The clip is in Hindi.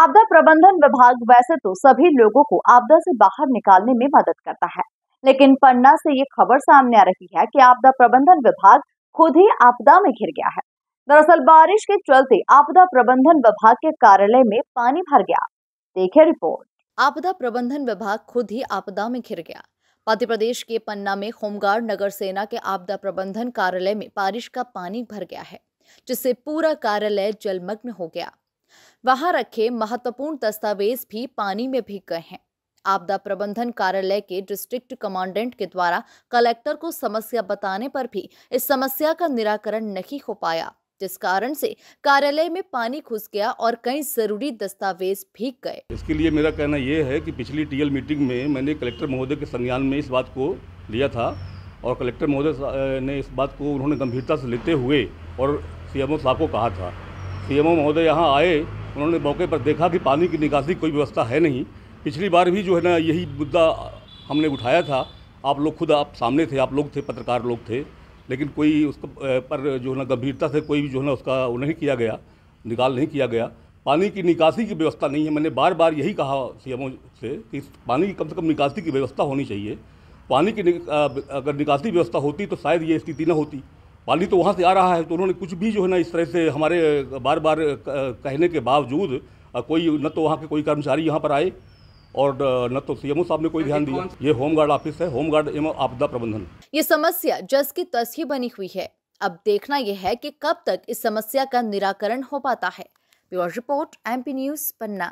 आपदा प्रबंधन विभाग वैसे तो सभी लोगों को आपदा से बाहर निकालने में मदद करता है लेकिन पन्ना से ये खबर सामने आ रही है कि आपदा प्रबंधन विभाग खुद ही आपदा में घिर गया है दरअसल बारिश के चलते आपदा प्रबंधन विभाग के कार्यालय में पानी भर गया देखे रिपोर्ट आपदा प्रबंधन विभाग खुद ही आपदा में घिर गया मध्य प्रदेश के पन्ना में होमगार्ड नगर सेना के आपदा प्रबंधन कार्यालय में बारिश का पानी भर गया है जिससे पूरा कार्यालय जलमग्न हो गया वहां रखे महत्वपूर्ण दस्तावेज भी पानी में भीग गए हैं आपदा प्रबंधन कार्यालय के डिस्ट्रिक्ट कमांडेंट के द्वारा कलेक्टर को समस्या बताने पर भी इस समस्या का निराकरण नहीं हो पाया जिस कारण से कार्यालय में पानी घुस गया और कई जरूरी दस्तावेज भीग गए इसके लिए मेरा कहना यह है कि पिछली टीएल मीटिंग में मैंने कलेक्टर महोदय के संज्ञान में इस बात को लिया था और कलेक्टर महोदय ने इस बात को उन्होंने गंभीरता से लेते हुए और सीएमओ साहब को कहा था सीएमओ महोदय यहाँ आए उन्होंने मौके पर देखा कि पानी की निकासी कोई व्यवस्था है नहीं पिछली बार भी जो है ना यही मुद्दा हमने उठाया था आप लोग खुद आप सामने थे आप लोग थे पत्रकार लोग थे लेकिन कोई उस पर जो है ना गंभीरता से कोई भी जो है ना उसका वो नहीं किया गया निकाल नहीं किया गया पानी की निकासी की व्यवस्था नहीं है मैंने बार बार यही कहा सी से कि पानी की कम से कम निकासी की व्यवस्था होनी चाहिए पानी की अगर निकासी व्यवस्था होती तो शायद ये स्थिति न होती पाली तो वहाँ से आ रहा है तो उन्होंने कुछ भी जो है ना इस तरह से हमारे बार बार कहने के बावजूद कोई न तो वहाँ के कोई कर्मचारी यहाँ पर आए और न तो सी साहब ने कोई ध्यान दिया ये होमगार्ड ऑफिस है होमगार्ड एवं आपदा प्रबंधन ये समस्या जस की तस ही बनी हुई है अब देखना यह है कि कब तक इस समस्या का निराकरण हो पाता है ब्यूरो रिपोर्ट एमपी न्यूज पन्ना